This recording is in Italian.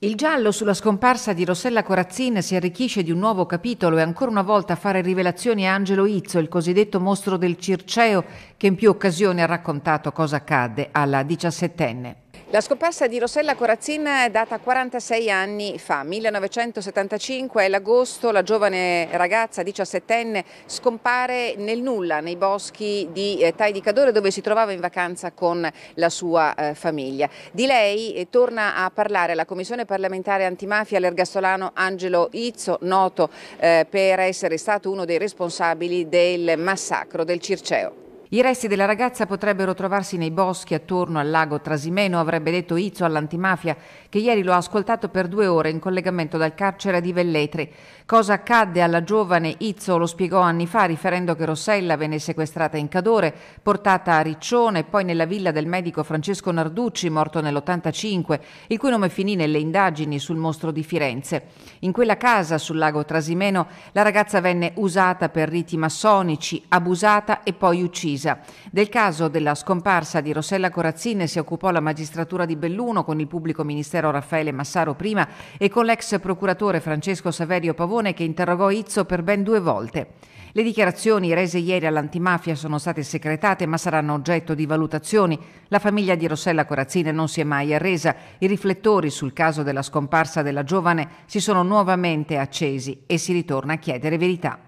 Il giallo sulla scomparsa di Rossella Corazzin si arricchisce di un nuovo capitolo e ancora una volta a fare rivelazioni a Angelo Izzo, il cosiddetto mostro del Circeo, che in più occasioni ha raccontato cosa accadde alla diciassettenne. La scomparsa di Rossella Corazzin è data 46 anni fa, 1975 è l'agosto, la giovane ragazza 17enne scompare nel nulla nei boschi di eh, Tai di Cadore dove si trovava in vacanza con la sua eh, famiglia. Di lei eh, torna a parlare la Commissione parlamentare antimafia l'ergastolano Angelo Izzo, noto eh, per essere stato uno dei responsabili del massacro del Circeo. I resti della ragazza potrebbero trovarsi nei boschi attorno al lago Trasimeno, avrebbe detto Izzo all'antimafia, che ieri lo ha ascoltato per due ore in collegamento dal carcere di Velletri. Cosa accadde alla giovane Izzo lo spiegò anni fa, riferendo che Rossella venne sequestrata in Cadore, portata a Riccione, poi nella villa del medico Francesco Narducci, morto nell'85, il cui nome finì nelle indagini sul mostro di Firenze. In quella casa sul lago Trasimeno la ragazza venne usata per riti massonici, abusata e poi uccisa precisa. Del caso della scomparsa di Rossella Corazzine si occupò la magistratura di Belluno con il pubblico ministero Raffaele Massaro prima e con l'ex procuratore Francesco Saverio Pavone che interrogò Izzo per ben due volte. Le dichiarazioni rese ieri all'antimafia sono state secretate ma saranno oggetto di valutazioni. La famiglia di Rossella Corazzine non si è mai arresa. I riflettori sul caso della scomparsa della giovane si sono nuovamente accesi e si ritorna a chiedere verità.